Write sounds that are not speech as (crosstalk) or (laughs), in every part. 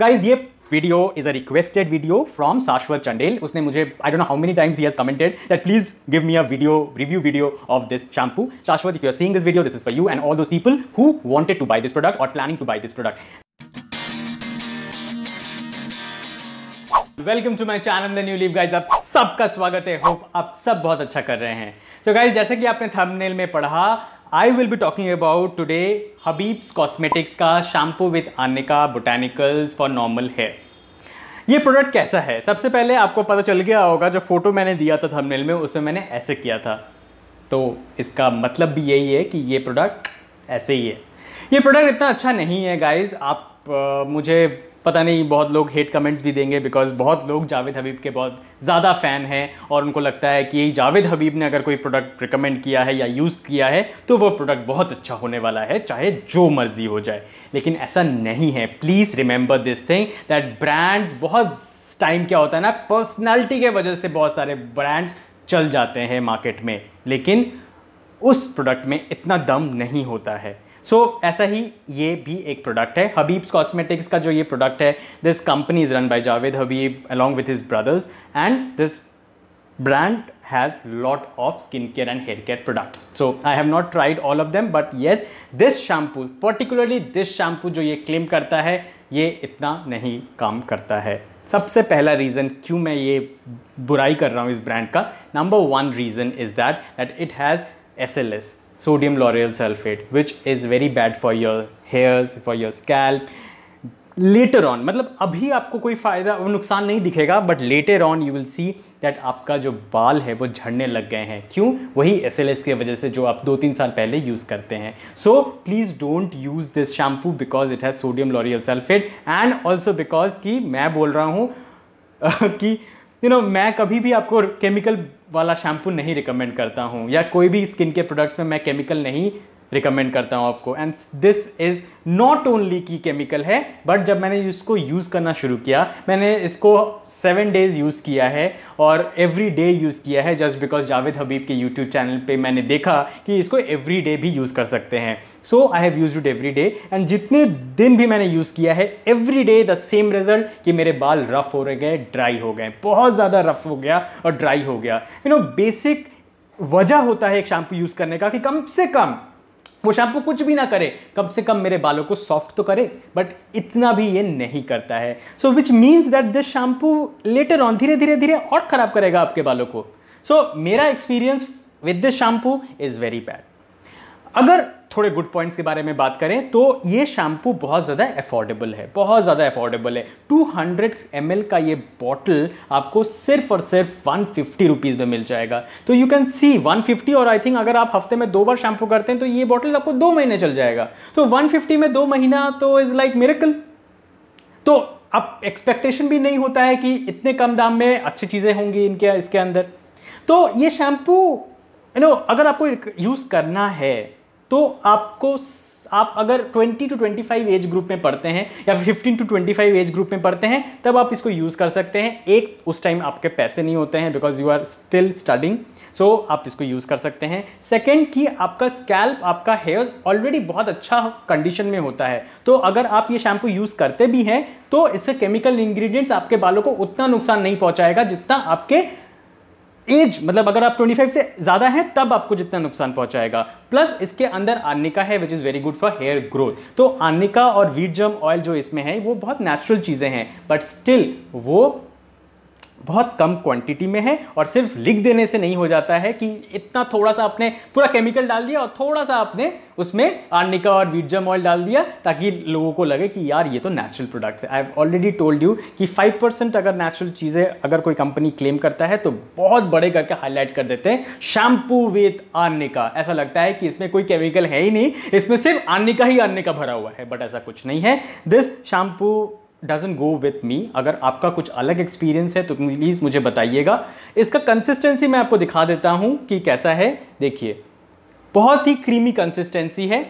guys ये video is a requested video from Shashwat Chandel उसने मुझे आई डोट know how many times he commented that please give me a video review video of this shampoo Shashwat if you are seeing this video this is for you and all those people who wanted to buy this product और planning to buy this product welcome to my channel the new leave guys आप सबका स्वागत है hope आप सब बहुत अच्छा कर रहे हैं सो so गाइज जैसे कि आपने थंबनेल में पढ़ा I will be talking about today Habib's cosmetics का shampoo with arnica botanicals for normal hair ये प्रोडक्ट कैसा है सबसे पहले आपको पता चल गया होगा जो फ़ोटो मैंने दिया था थंबनेल में उसमें मैंने ऐसे किया था तो इसका मतलब भी यही है कि ये प्रोडक्ट ऐसे ही है ये प्रोडक्ट इतना अच्छा नहीं है गाइज़ आप आ, मुझे पता नहीं बहुत लोग हेट कमेंट्स भी देंगे बिकॉज बहुत लोग जावेद हबीब के बहुत ज़्यादा फ़ैन हैं और उनको लगता है कि जावेद हबीब ने अगर कोई प्रोडक्ट रिकमेंड किया है या यूज़ किया है तो वो प्रोडक्ट बहुत अच्छा होने वाला है चाहे जो मर्ज़ी हो जाए लेकिन ऐसा नहीं है please remember this thing that brands बहुत टाइम क्या होता है ना पर्सनैलिटी के वजह से बहुत सारे ब्रांड्स चल जाते हैं मार्केट में लेकिन उस प्रोडक्ट में इतना दम नहीं होता है सो so, ऐसा ही ये भी एक प्रोडक्ट है हबीब्स कॉस्मेटिक्स का जो ये प्रोडक्ट है this company is run by Jawed Habib along with his brothers and this brand has lot of skin care and hair care products so I have not tried all of them but yes this shampoo particularly this shampoo जो ये claim करता है ये इतना नहीं काम करता है सबसे पहला रीज़न क्यों मैं ये बुराई कर रहा हूँ इस ब्रांड का number one reason is that that it has S L S sodium lauryl sulfate which is very bad for your hairs for your scalp later on मतलब अभी आपको कोई फ़ायदा नुकसान नहीं दिखेगा but later on you will see that आपका जो बाल है वो झड़ने लग गए हैं क्यों वही एस एल एस की वजह से जो आप दो तीन साल पहले यूज़ करते हैं so please don't use this shampoo because it has sodium lauryl sulphate and also because कि मैं बोल रहा हूँ (laughs) कि यू नो मैं कभी भी आपको केमिकल वाला शैम्पू नहीं रिकमेंड करता हूँ या कोई भी स्किन के प्रोडक्ट्स में मैं केमिकल नहीं रिकमेंड करता हूँ आपको and this is not only की केमिकल है बट जब मैंने इसको यूज़ करना शुरू किया मैंने इसको सेवन डेज़ यूज़ किया है और एवरी डे यूज़ किया है जस्ट बिकॉज जावेद हबीब के यूट्यूब चैनल पे मैंने देखा कि इसको एवरी डे भी यूज़ कर सकते हैं so I have use it every day and जितने दिन भी मैंने यूज़ किया है every day the same result कि मेरे बाल रफ़ हो रहे गए ड्राई हो गए बहुत ज़्यादा रफ़ हो गया और ड्राई हो गया यू नो बेसिक वजह होता है एक शैम्पू यूज़ करने का कि कम से कम वो शैम्पू कुछ भी ना करे कम से कम मेरे बालों को सॉफ्ट तो करे बट इतना भी ये नहीं करता है so which means that this shampoo later on धीरे धीरे धीरे और ख़राब करेगा आपके बालों को सो so, मेरा experience with this shampoo is very bad अगर थोड़े गुड पॉइंट्स के बारे में बात करें तो ये शैम्पू बहुत ज़्यादा अफोर्डेबल है बहुत ज़्यादा अफोर्डेबल है 200 हंड्रेड का ये बॉटल आपको सिर्फ और सिर्फ वन फिफ्टी रुपीज़ में मिल जाएगा तो you can see one fifty और आई थिंक अगर आप हफ्ते में दो बार शैम्पू करते हैं तो ये बॉटल आपको दो महीने चल जाएगा तो वन फिफ्टी में दो महीना तो इज़ लाइक मेरेकल तो अब एक्सपेक्टेशन भी नहीं होता है कि इतने कम दाम में अच्छी चीज़ें होंगी इनके इसके अंदर तो ये शैम्पू यू नो अगर आपको यूज़ करना है तो आपको आप अगर 20 टू 25 एज ग्रुप में पढ़ते हैं या 15 टू 25 एज ग्रुप में पढ़ते हैं तब आप इसको यूज़ कर सकते हैं एक उस टाइम आपके पैसे नहीं होते हैं because you are still studying so आप इसको यूज़ कर सकते हैं सेकेंड कि आपका स्कैल्प आपका हेयर ऑलरेडी बहुत अच्छा कंडीशन में होता है तो अगर आप ये शैम्पू यूज़ करते भी हैं तो इससे केमिकल इंग्रेडिएंट्स आपके बालों को उतना नुकसान नहीं पहुंचाएगा जितना आपके एज मतलब अगर आप 25 से ज़्यादा हैं तब आपको जितना नुकसान पहुंचाएगा प्लस इसके अंदर आर्निका है which is very good for hair growth तो आर्निका और वीट जर्म ऑयल जो इसमें है वो बहुत नेचुरल चीज़ें हैं बट स्टिल वो बहुत कम क्वांटिटी में है और सिर्फ लिख देने से नहीं हो जाता है कि इतना थोड़ा सा आपने पूरा केमिकल डाल दिया और थोड़ा सा आपने उसमें आर्निका और वीटजम ऑयल डाल दिया ताकि लोगों को लगे कि यार ये तो नेचुरल प्रोडक्ट्स है I have already told you कि 5 परसेंट अगर नेचुरल चीज़ें अगर कोई कंपनी क्लेम करता है तो बहुत बड़े करके हाईलाइट कर देते हैं शैम्पू विथ आर्निका ऐसा लगता है कि इसमें कोई केमिकल है ही नहीं इसमें सिर्फ आर्निका ही आर्निका भरा हुआ है बट ऐसा कुछ नहीं है this shampoo doesn't go with me अगर आपका कुछ अलग एक्सपीरियंस है तो प्लीज़ मुझे बताइएगा इसका कंसिस्टेंसी मैं आपको दिखा देता हूँ कि कैसा है देखिए बहुत ही क्रीमी कंसिस्टेंसी है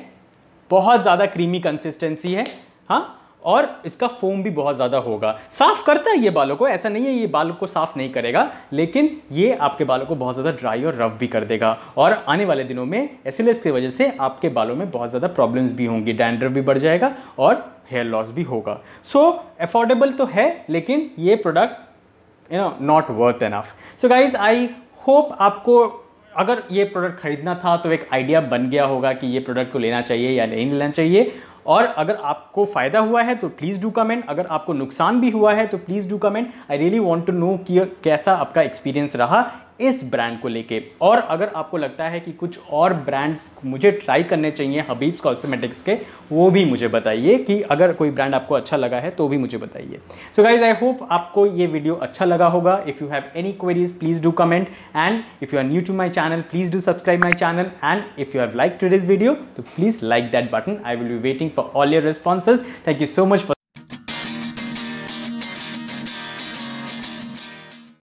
बहुत ज़्यादा क्रीमी कंसिस्टेंसी है हाँ और इसका फोम भी बहुत ज़्यादा होगा साफ़ करता है ये बालों को ऐसा नहीं है ये बालों को साफ़ नहीं करेगा लेकिन ये आपके बालों को बहुत ज़्यादा ड्राई और रफ भी कर देगा और आने वाले दिनों में एसिलेस की वजह से आपके बालों में बहुत ज़्यादा प्रॉब्लम्स भी होंगी डैंड्रफ भी बढ़ जाएगा और हेयर लॉस भी होगा सो so, अफोर्डेबल तो है लेकिन ये product you know not worth enough so guys I hope आपको अगर ये प्रोडक्ट खरीदना था तो एक आइडिया बन गया होगा कि ये प्रोडक्ट को लेना चाहिए या नहीं लेना चाहिए और अगर आपको फ़ायदा हुआ है तो प्लीज़ डू कमेंट अगर आपको नुकसान भी हुआ है तो please do comment I really want to know कि कैसा आपका एक्सपीरियंस रहा इस ब्रांड को लेके और अगर आपको लगता है कि कुछ और ब्रांड्स मुझे ट्राई करने चाहिए हबीब्स कॉस्मेटिक्स के वो भी मुझे बताइए कि अगर कोई ब्रांड आपको अच्छा लगा है तो भी मुझे बताइए सो गाइज आई होप आपको ये वीडियो अच्छा लगा होगा if you have any queries please do comment and if you are new to my channel please do subscribe my channel and if you have like to this video तो please like that button I will be waiting for all your responses thank you so much for